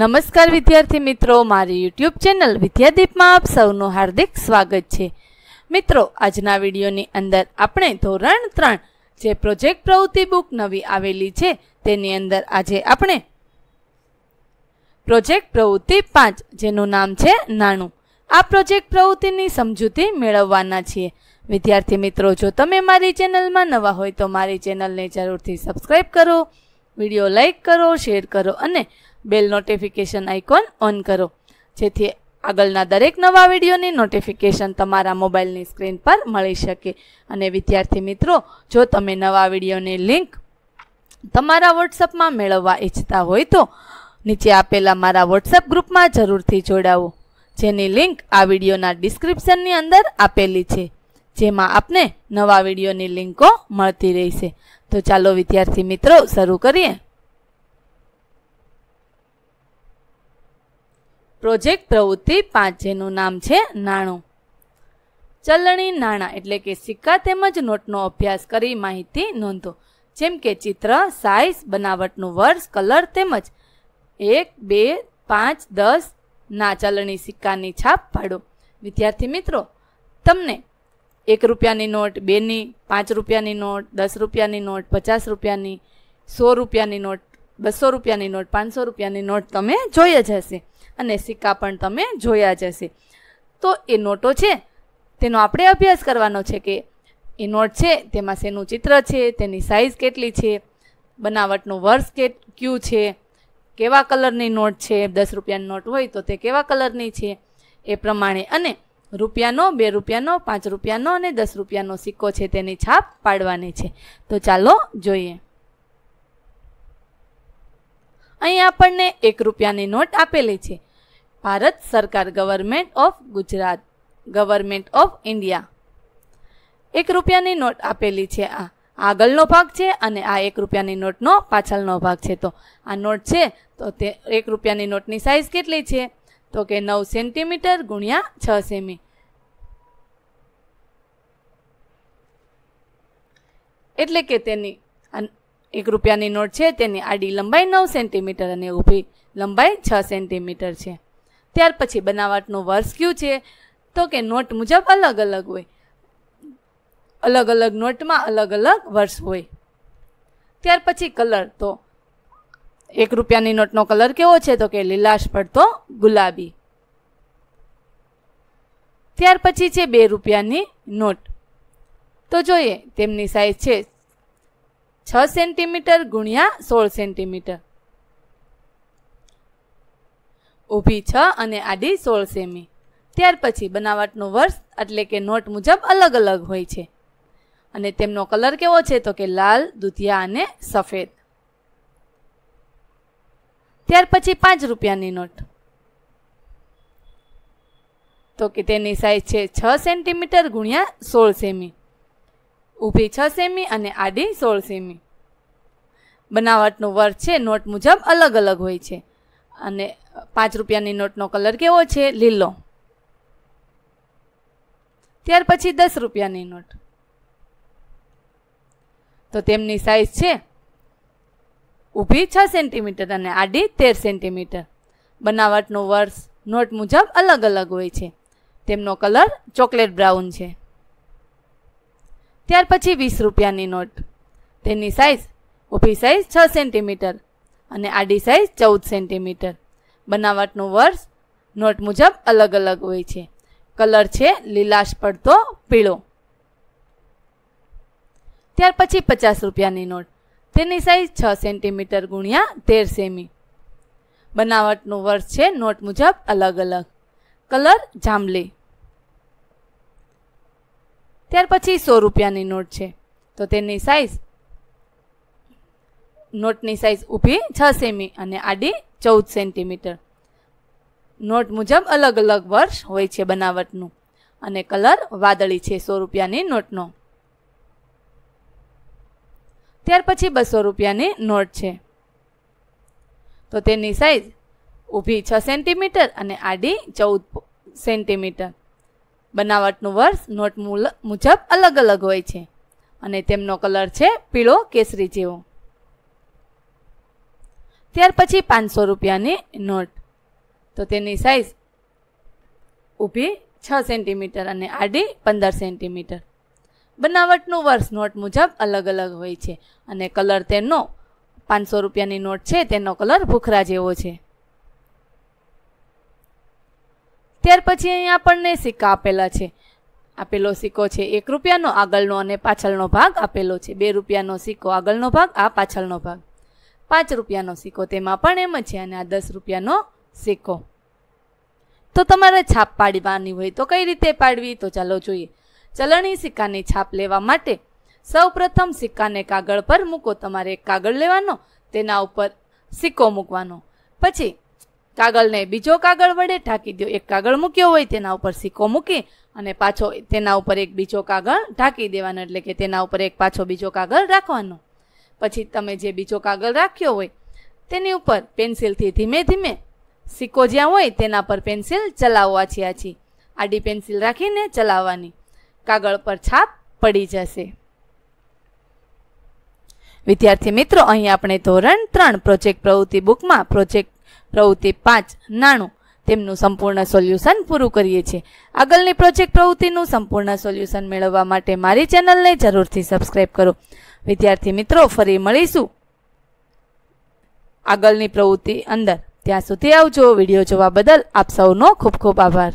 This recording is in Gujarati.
નમસ્કાર વિદ્યાર્થી મિત્રો મારી યુટ્યુબ ચેનલ વિદ્યાદીપમાં આપ સૌનું હાર્દિક સ્વાગત છે મિત્રો આજના વિડીયોની અંદર આપણે ધોરણ ત્રણ જે પ્રોજેક્ટ પ્રવૃત્તિ બુક નવી આવેલી છે તેની અંદર આજે આપણે પ્રોજેક્ટ પ્રવૃત્તિ પાંચ જેનું નામ છે નાણું આ પ્રોજેક્ટ પ્રવૃત્તિની સમજૂતી મેળવવાના છીએ વિદ્યાર્થી મિત્રો જો તમે મારી ચેનલમાં નવા હોય તો મારી ચેનલને જરૂરથી સબસ્ક્રાઈબ કરો વિડીયો લાઇક કરો શેર કરો અને બેલ નોટિફિકેશન આઇકોન ઓન કરો જેથી આગળના દરેક નવા વિડીયોની નોટિફિકેશન તમારા મોબાઈલની સ્ક્રીન પર મળી શકે અને વિદ્યાર્થી મિત્રો જો તમે નવા વિડીયોની લિંક તમારા વોટ્સઅપમાં મેળવવા ઈચ્છતા હોય તો નીચે આપેલા મારા વોટ્સએપ ગ્રુપમાં જરૂરથી જોડાવો જેની લિંક આ વિડીયોના ડિસ્ક્રિપ્શનની અંદર આપેલી છે જેમાં આપને નવા વિડીયોની લિંકો મળતી રહેશે તો ચાલો વિદ્યાર્થી મિત્રો શરૂ કરીએ પ્રોજેક્ટ પ્રવૃત્તિ પાંચ જેનું નામ છે નાણું ચલણી નાણાં એટલે કે સિક્કા તેમજ નોટનો અભ્યાસ કરી માહિતી નોંધો જેમ કે ચિત્ર સાઇઝ બનાવટનું વર્ષ કલર તેમજ એક બે પાંચ દસ ના ચલણી સિક્કાની છાપ પાડો વિદ્યાર્થી મિત્રો તમને એક રૂપિયાની નોટ બેની પાંચ રૂપિયાની નોટ દસ રૂપિયાની નોટ પચાસ રૂપિયાની સો રૂપિયાની નોટ બસો રૂપિયાની નોટ પાંચસો રૂપિયાની નોટ તમે જોઈ જ હશે અને સિક્કા પણ તમે જોયા જ હશે તો એ નોટો છે તેનો આપણે અભ્યાસ કરવાનો છે કે એ નોટ છે તેમાં શેનું ચિત્ર છે તેની સાઇઝ કેટલી છે બનાવટનું વર્ષ કે ક્યુ છે કેવા કલરની નોટ છે દસ રૂપિયાની નોટ હોય તો તે કેવા કલરની છે એ પ્રમાણે અને રૂપિયાનો બે રૂપિયાનો પાંચ રૂપિયાનો અને દસ રૂપિયાનો સિક્કો છે તેની છાપ પાડવાની છે તો ચાલો જોઈએ અહીં આપણને એક રૂપિયાની નોટ આપેલી છે ભારત સરકાર government of Gujarat government of India એક રૂપિયાની નોટ આપેલી છે આ આગળનો ભાગ છે અને આ એક રૂપિયાની નોટનો પાછળનો ભાગ છે તો આ નોટ છે તો તે એક રૂપિયાની નોટની સાઇઝ કેટલી છે તો કે નવ સેન્ટીમીટર ગુણ્યા છ સેમી એટલે કે તેની એક રૂપિયાની નોટ છે તેની આડી લંબાઈ નવ સેન્ટીમીટર અને ઊભી લંબાઈ છ સેન્ટીમીટર છે ત્યાર પછી બનાવટનું વર્ષ કયું છે તો કે નોટ મુજબ અલગ અલગ હોય અલગ અલગ નોટમાં અલગ અલગ વર્ષ હોય ત્યાર પછી કલર તો એક રૂપિયાની નોટનો કલર કેવો છે તો કે લીલાશ પડતો ગુલાબી ત્યાર પછી છે બે રૂપિયાની નોટ તો જોઈએ તેમની સાઇઝ છે છ સેન્ટીમીટર ગુણ્યા સોળ સેન્ટીમીટર ઊભી છ અને આડી સોળ સેમી ત્યાર પછી બનાવટનું વર્ષ એટલે કે નોટ મુજબ અલગ અલગ હોય છે અને તેમનો કલર કેવો છે તો કે લાલ દુધિયા અને સફેદ ત્યાર પછી પાંચ રૂપિયાની નોટ તો કે તેની સાઈઝ છે છ સેન્ટીમીટર ગુણ્યા સોળ સેમી ઊભી છ સેમી અને આડી સોળ સેમી બનાવટનો વર્ગ છે નોટ મુજબ અલગ અલગ હોય છે અને પાંચ રૂપિયાની નોટનો કલર કેવો છે લીલો ત્યાર પછી દસ રૂપિયાની નોટ તો તેમની સાઇઝ છે ઊભી છ સેન્ટીમીટર અને આડી તેર સેન્ટીમીટર બનાવટનો વર્ષ નોટ મુજબ અલગ અલગ હોય છે તેમનો કલર ચોકલેટ બ્રાઉન છે ત્યાર પછી વીસ રૂપિયાની નોટ તેની સાઇઝ ઊભી સાઇઝ છ સેન્ટીમીટર અને આડી સાઇઝ ચૌદ સેન્ટીમીટર બનાવટનું વર્ષ નોટ મુજબ અલગ અલગ હોય છે કલર છે લીલાશ પડતો પીળો ત્યાર પછી પચાસ રૂપિયાની નોટ તેની સાઇઝ છ સેન્ટીમીટર ગુણ્યા તેર સેમી બનાવટનું વર્ષ છે નોટ મુજબ અલગ અલગ કલર જાંબલી ત્યાર પછી સો રૂપિયાની નોટ છે તો તેની સાઇઝ નોટની સાઇઝ ઊભી છ સેમી અને આડી ચૌદ સેન્ટીમીટર નોટ મુજબ અલગ અલગ વર્ષ હોય છે બનાવટનું અને કલર વાદળી છે સો રૂપિયાની નોટનો ત્યાર પછી બસો રૂપિયાની નોટ છે તો તેની સાઇઝ ઊભી છ સેન્ટીમીટર અને આડી ચૌદ સેન્ટીમીટર બનાવટનું વર્ષ નોટ મુજબ અલગ અલગ હોય છે અને તેમનો કલર છે પીળો કેસરી જેવો ત્યાર પછી પાંચસો રૂપિયાની નોટ તો તેની સાઈઝ ઊભી છ સેન્ટીમીટર અને આડી પંદર સેન્ટીમીટર બનાવટનું વર્ષ નોટ મુજબ અલગ અલગ હોય છે અને કલર તેનો પાંચસો રૂપિયાની નોટ છે તેનો કલર ભૂખરા જેવો છે ત્યાર પછી અહીંયા આપણને સિક્કા આપેલા છે આપેલો સિક્કો છે એક રૂપિયાનો આગળનો અને પાછળનો ભાગ આપેલો છે બે રૂપિયાનો સિક્કો આગળનો ભાગ આ પાછળનો ભાગ પાંચ રૂપિયાનો સિક્કો તેમાં પણ એમ જ છે અને આ દસ રૂપિયાનો સિક્કો તો તમારે છાપ પાડવાની હોય તો કઈ રીતે પાડવી તો ચાલો જોઈએ ચલણી સિક્કાની છાપ લેવા માટે સૌપ્રથમ સિક્કાને કાગળ પર મૂકો તમારે એક કાગળ લેવાનો તેના ઉપર સિક્કો મૂકવાનો પછી કાગળને બીજો કાગળ વડે ઢાંકી દો એક કાગળ મૂક્યો હોય તેના ઉપર સિક્કો મૂકી અને પાછો તેના ઉપર એક બીજો કાગળ ઢાંકી દેવાનો એટલે કે તેના ઉપર એક પાછો બીજો કાગળ રાખવાનો પછી તમે જે બીજો કાગળ રાખ્યો હોય તેની ઉપર પેન્સિલથી ધીમે ધીમે સિક્કો જ્યાં હોય તેના પર પેન્સિલ ચલાવવા આછી આછી આડી પેન્સિલ રાખીને ચલાવવાની કાગળ પર છાપ પડી જશે વિદ્યાર્થી મિત્રો અહીં આપણે ધોરણ ત્રણ પ્રોજેક્ટ પ્રવૃત્તિ બુકમાં પ્રોજેક્ટ પ્રવૃત્તિ પાંચ નાણું તેમનું સંપૂર્ણ સોલ્યુશન પૂરું કરીએ છીએ આગળની પ્રોજેક્ટ પ્રવૃત્તિનું સંપૂર્ણ સોલ્યુશન મેળવવા માટે મારી ચેનલને જરૂરથી સબસ્ક્રાઇબ કરો વિદ્યાર્થી મિત્રો ફરી મળીશું આગળની પ્રવૃત્તિ અંદર ત્યાં સુધી આવજો વિડીયો જોવા બદલ આપ સૌનો ખૂબ ખૂબ આભાર